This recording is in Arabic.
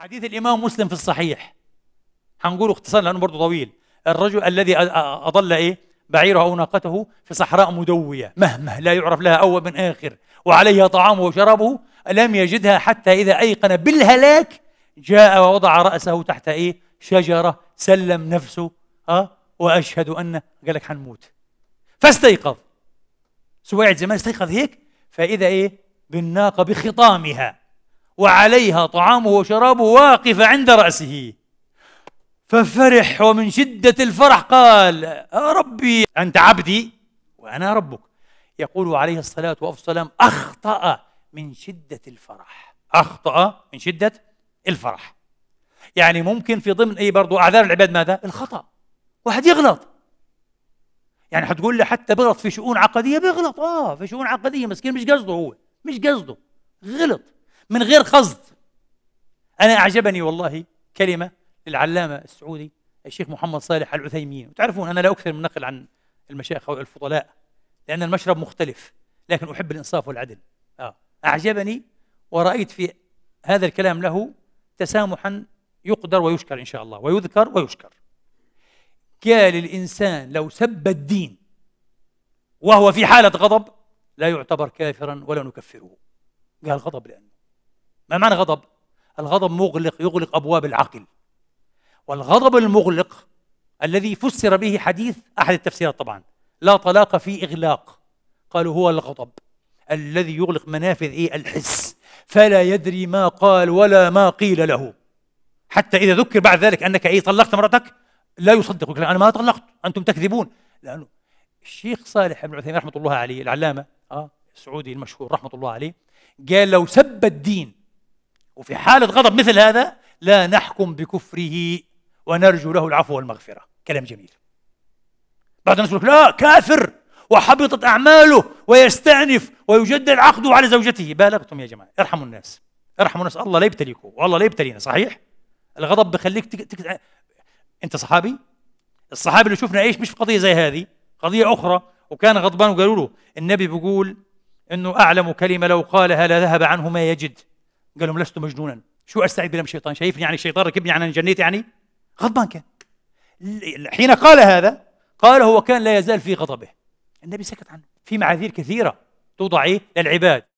حديث الإمام مسلم في الصحيح هنقوله اختصار لأنه برضه طويل الرجل الذي أضل إيه بعيره أو ناقته في صحراء مدوية مهما لا يعرف لها أول من آخر وعليها طعامه وشرابه لم يجدها حتى إذا أيقن بالهلاك جاء ووضع رأسه تحت إيه شجرة سلم نفسه أه وأشهد أن قال لك حنموت فاستيقظ سواعد زمان استيقظ هيك فإذا إيه بالناقة بخطامها وعليها طعامه وشرابه واقفة عند رأسه ففرح ومن شدة الفرح قال ربي أنت عبدي وأنا ربك يقول عليه الصلاة والسلام أخطأ من شدة الفرح أخطأ من شدة الفرح يعني ممكن في ضمن أي برضو أعذار العباد ماذا؟ الخطأ واحد يغلط يعني حتقول له حتى بغلط في شؤون عقدية بيغلط آه في شؤون عقدية مسكين مش قصده هو مش قصده غلط من غير قصد أنا أعجبني والله كلمة للعلامة السعودي الشيخ محمد صالح العثيمين وتعرفون أنا لا أكثر من نقل عن المشايخ أو الفضلاء لأن المشرب مختلف لكن أحب الإنصاف والعدل آه. أعجبني ورأيت في هذا الكلام له تسامحا يقدر ويشكر إن شاء الله ويذكر ويشكر قال الإنسان لو سب الدين وهو في حالة غضب لا يعتبر كافرا ولا نكفره قال غضب لأنه ما معنى غضب؟ الغضب مغلق يغلق أبواب العقل والغضب المغلق الذي فسر به حديث أحد التفسيرات طبعا لا طلاق في إغلاق قالوا هو الغضب الذي يغلق منافذ إيه الحس فلا يدري ما قال ولا ما قيل له حتى إذا ذكر بعد ذلك أنك إيه طلقت مرتك لا يصدق أنا ما طلقت أنتم تكذبون لأنه الشيخ صالح بن عثيمين رحمة الله عليه العلامة آه السعودي المشهور رحمة الله عليه قال لو سب الدين وفي حالة غضب مثل هذا لا نحكم بكفره ونرجو له العفو والمغفرة كلام جميل بعض الناس يقول لا كافر وحبطت أعماله ويستأنف ويجدد عقده على زوجته بالغتم يا جماعة ارحموا الناس ارحموا الناس الله لا يبتليكم والله لا يبتلينا صحيح الغضب بخليك تك... تك... انت صحابي الصحابي اللي شفنا ايش مش في قضيه زي هذه قضيه اخرى وكان غضبان وقالوا له النبي بيقول انه اعلم كلمه لو قالها لذهب عنه ما يجد قال لهم لست مجنونا شو استعيذ بالله من الشيطان شايفني يعني الشيطان ركبني يعني جنيت يعني غضبان كان حين قال هذا قال هو كان لا يزال في غضبه النبي سكت عنه في معاذير كثيره توضع ايه للعباد